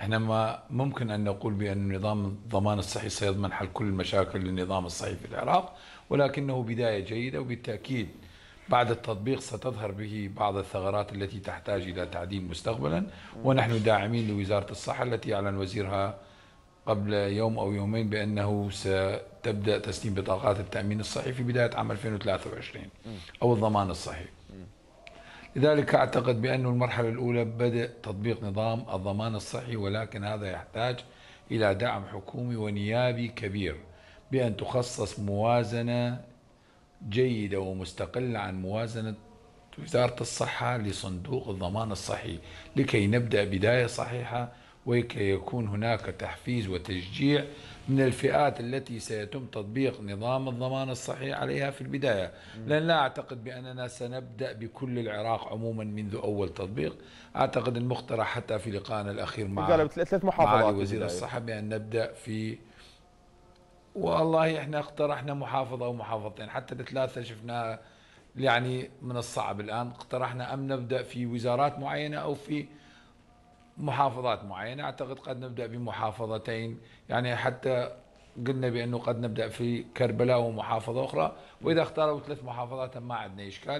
احنا ما ممكن ان نقول بان نظام الضمان الصحي سيضمن حل كل المشاكل للنظام الصحي في العراق ولكنه بدايه جيده وبالتاكيد بعد التطبيق ستظهر به بعض الثغرات التي تحتاج الى تعديل مستقبلا ونحن داعمين لوزاره الصحه التي اعلن وزيرها قبل يوم او يومين بانه ستبدا تسليم بطاقات التامين الصحي في بدايه عام 2023 او الضمان الصحي. لذلك أعتقد بأن المرحلة الأولى بدأ تطبيق نظام الضمان الصحي ولكن هذا يحتاج إلى دعم حكومي ونيابي كبير بأن تخصص موازنة جيدة ومستقلة عن موازنة وزارة الصحة لصندوق الضمان الصحي لكي نبدأ بداية صحيحة وكي يكون هناك تحفيز وتشجيع من الفئات التي سيتم تطبيق نظام الضمان الصحيح عليها في البداية لأن لا أعتقد بأننا سنبدأ بكل العراق عموما منذ أول تطبيق أعتقد المقترح حتى في لقائنا الأخير مع, مع وزير الصحة بأن نبدأ في والله احنا اقترحنا محافظة أو محافظتين حتى الثلاثة شفنا يعني من الصعب الآن اقترحنا أم نبدأ في وزارات معينة أو في محافظات معينة أعتقد قد نبدأ بمحافظتين يعني حتى قلنا بأنه قد نبدأ في كربلاء ومحافظة أخرى وإذا اختاروا ثلاث محافظات ما عندنا إشكال